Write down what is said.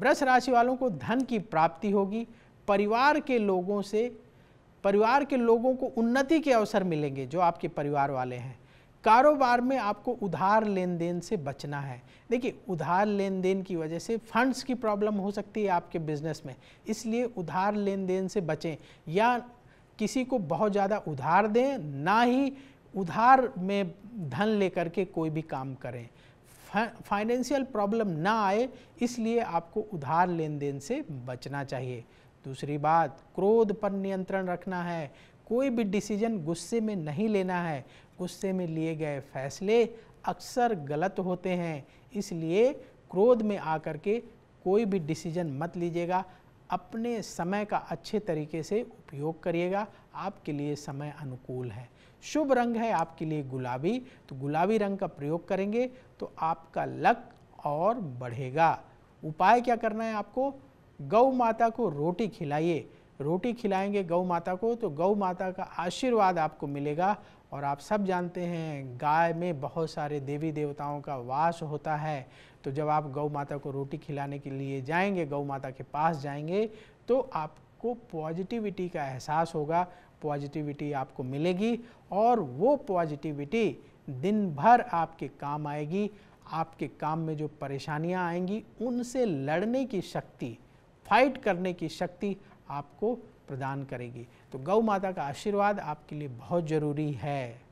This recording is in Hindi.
वृष राशि वालों को धन की प्राप्ति होगी परिवार के लोगों से परिवार के लोगों को उन्नति के अवसर मिलेंगे जो आपके परिवार वाले हैं कारोबार में आपको उधार लेन देन से बचना है देखिए उधार लेन देन की वजह से फंड्स की प्रॉब्लम हो सकती है आपके बिजनेस में इसलिए उधार लेन देन से बचें या किसी को बहुत ज़्यादा उधार दें ना ही उधार में धन लेकर के कोई भी काम करें फाइनेंशियल प्रॉब्लम ना आए इसलिए आपको उधार लेन देन से बचना चाहिए दूसरी बात क्रोध पर नियंत्रण रखना है कोई भी डिसीजन गुस्से में नहीं लेना है गुस्से में लिए गए फैसले अक्सर गलत होते हैं इसलिए क्रोध में आकर के कोई भी डिसीजन मत लीजिएगा अपने समय का अच्छे तरीके से उपयोग करिएगा आपके लिए समय अनुकूल है शुभ रंग है आपके लिए गुलाबी तो गुलाबी रंग का प्रयोग करेंगे तो आपका लक और बढ़ेगा उपाय क्या करना है आपको गौ माता को रोटी खिलाइए रोटी खिलाएंगे गौ माता को तो गौ माता का आशीर्वाद आपको मिलेगा और आप सब जानते हैं गाय में बहुत सारे देवी देवताओं का वास होता है तो जब आप गौ माता को रोटी खिलाने के लिए जाएंगे गौ माता के पास जाएंगे तो आपको पॉजिटिविटी का एहसास होगा पॉजिटिविटी आपको मिलेगी और वो पॉजिटिविटी दिन भर आपके काम आएगी आपके काम में जो परेशानियां आएंगी उनसे लड़ने की शक्ति फाइट करने की शक्ति आपको प्रदान करेगी तो गौ माता का आशीर्वाद आपके लिए बहुत ज़रूरी है